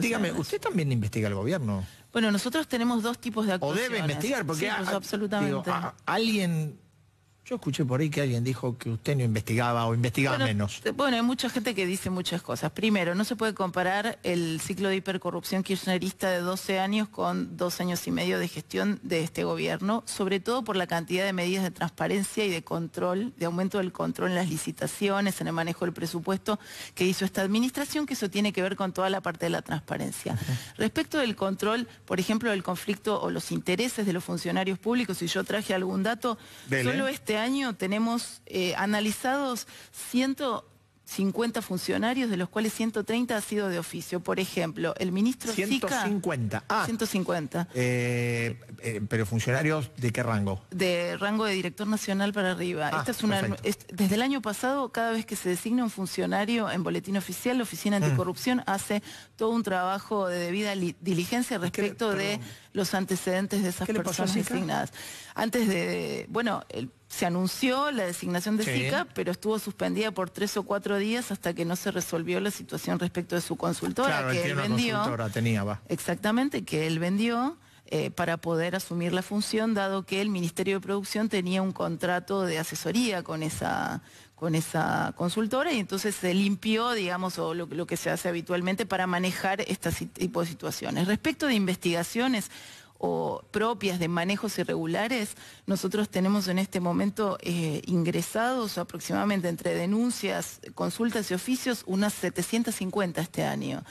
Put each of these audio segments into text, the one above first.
Dígame, ¿usted también investiga al gobierno? Bueno, nosotros tenemos dos tipos de acusaciones. O debe investigar, porque pues, absolutamente. alguien yo escuché por ahí que alguien dijo que usted no investigaba o investigaba menos. Bueno, hay mucha gente que dice muchas cosas. Primero, no se puede comparar el ciclo de hipercorrupción kirchnerista de 12 años con dos años y medio de gestión de este gobierno, sobre todo por la cantidad de medidas de transparencia y de control, de aumento del control en las licitaciones, en el manejo del presupuesto que hizo esta administración, que eso tiene que ver con toda la parte de la transparencia. Respecto del control, por ejemplo, del conflicto o los intereses de los funcionarios públicos, si yo traje algún dato, solo este año tenemos eh, analizados 150 funcionarios, de los cuales 130 ha sido de oficio. Por ejemplo, el ministro 150. 150. Ah. Eh, eh, pero funcionarios de qué rango? De rango de director nacional para arriba. Ah, Esta es desde el año pasado, cada vez que se designa un funcionario en boletín oficial, la Oficina mm. Anticorrupción hace todo un trabajo de debida diligencia respecto de los antecedentes de esas personas designadas. Antes de, bueno, el se anunció la designación de sí. pero estuvo suspendida por tres o cuatro días hasta que no se resolvió la situación respecto de su consultora claro, que él vendió. Consultora, tenía, va. Exactamente, que él vendió. Eh, para poder asumir la función, dado que el Ministerio de Producción tenía un contrato de asesoría con esa, con esa consultora y entonces se limpió, digamos, o lo, lo que se hace habitualmente para manejar este tipo de situaciones. Respecto de investigaciones, o propias de manejos irregulares, nosotros tenemos en este momento eh, ingresados aproximadamente entre denuncias, consultas y oficios unas 750 este año.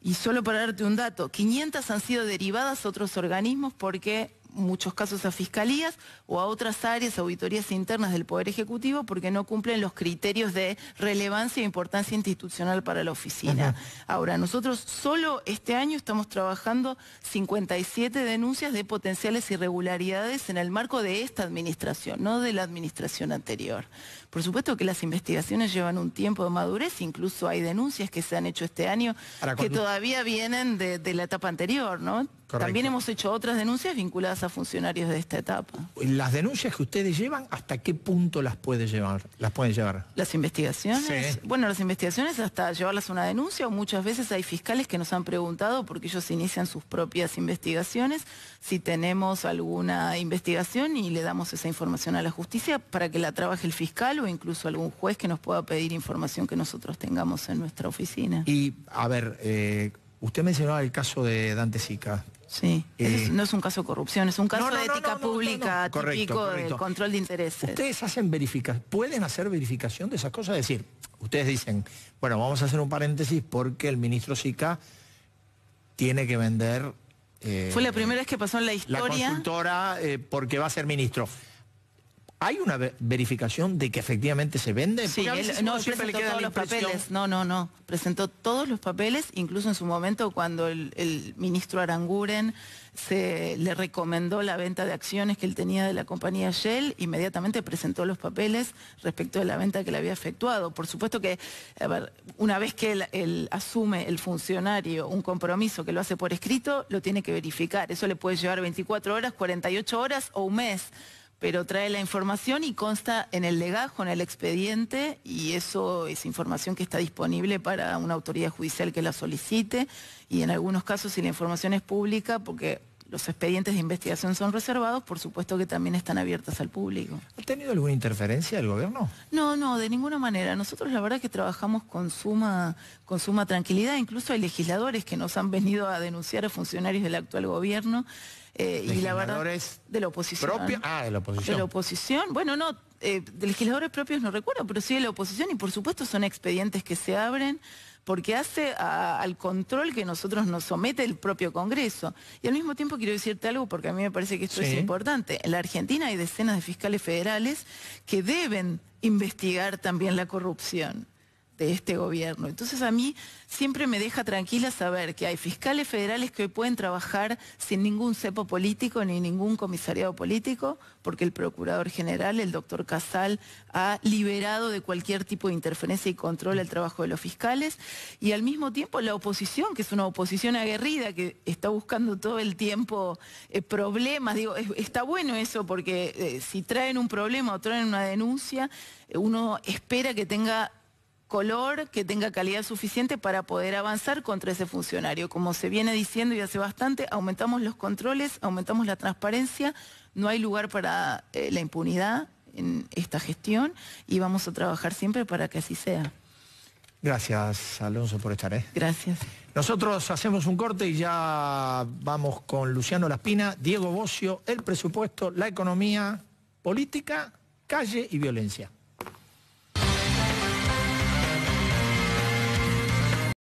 Y solo para darte un dato, 500 han sido derivadas a otros organismos porque muchos casos a fiscalías o a otras áreas, auditorías internas del Poder Ejecutivo, porque no cumplen los criterios de relevancia e importancia institucional para la oficina. Ahora, nosotros solo este año estamos trabajando 57 denuncias de potenciales irregularidades en el marco de esta administración, no de la administración anterior. Por supuesto que las investigaciones llevan un tiempo de madurez, incluso hay denuncias que se han hecho este año que todavía vienen de, la etapa anterior, ¿no? También hemos hecho otras denuncias vinculadas a funcionarios de esta etapa. ¿Las denuncias que ustedes llevan, hasta qué punto las puede llevar? ¿Las pueden llevar? Las investigaciones. Bueno, las investigaciones hasta llevarlas a una denuncia o muchas veces hay fiscales que nos han preguntado porque ellos inician sus propias investigaciones si tenemos alguna investigación y le damos esa información a la justicia para que la trabaje el fiscal o incluso algún juez que nos pueda pedir información que nosotros tengamos en nuestra oficina. Y a ver, eh, usted mencionaba el caso de Dante Sica Sí, eh. no es un caso de corrupción, es un caso de ética pública típico de control de intereses. Ustedes hacen verificación, pueden hacer verificación de esas cosas, es decir, ustedes dicen, bueno, vamos a hacer un paréntesis porque el ministro Sica tiene que vender... Eh, Fue la primera vez que pasó en la historia. La consultora eh, porque va a ser ministro. ¿Hay una verificación de que efectivamente se vende? Sí, él, no, presentó todos los papeles. No, no, no. Presentó todos los papeles, incluso en su momento cuando el, ministro Aranguren se le recomendó la venta de acciones que él tenía de la compañía Shell, inmediatamente presentó los papeles respecto de la venta que le había efectuado. Por supuesto que, una vez que él asume el funcionario un compromiso que lo hace por escrito, lo tiene que verificar. Eso le puede llevar 24 horas, 48 horas o un mes pero trae la información y consta en el legajo, en el expediente, y eso es información que está disponible para una autoridad judicial que la solicite, y en algunos casos si la información es pública, porque los expedientes de investigación son reservados, por supuesto que también están abiertas al público. ¿Ha tenido alguna interferencia del gobierno? No, no, de ninguna manera. Nosotros la verdad es que trabajamos con suma, con suma tranquilidad, incluso hay legisladores que nos han venido a denunciar a funcionarios del actual gobierno. Eh, y la verdad, de la oposición. ah, de la oposición. De la oposición. Bueno, no, eh, de legisladores propios no recuerdo, pero sí de la oposición y por supuesto son expedientes que se abren porque hace al control que nosotros nos somete el propio Congreso. Y al mismo tiempo quiero decirte algo, porque a mí me parece que esto es importante. En la Argentina hay decenas de fiscales federales que deben investigar también la corrupción de este gobierno. Entonces a mí siempre me deja tranquila saber que hay fiscales federales que pueden trabajar sin ningún cepo político ni ningún comisariado político, porque el procurador general, el doctor Casal, ha liberado de cualquier tipo de interferencia y control el trabajo de los fiscales, y al mismo tiempo la oposición, que es una oposición aguerrida, que está buscando todo el tiempo eh, problemas, digo, está bueno eso, porque eh, si traen un problema o traen una denuncia, eh, uno espera que tenga color, que tenga calidad suficiente para poder avanzar contra ese funcionario. Como se viene diciendo y hace bastante, aumentamos los controles, aumentamos la transparencia, no hay lugar para eh, la impunidad en esta gestión y vamos a trabajar siempre para que así sea. Gracias, Alonso, por estar. ¿eh? Gracias. Nosotros hacemos un corte y ya vamos con Luciano Laspina, Diego Bocio, el presupuesto, la economía, política, calle y violencia.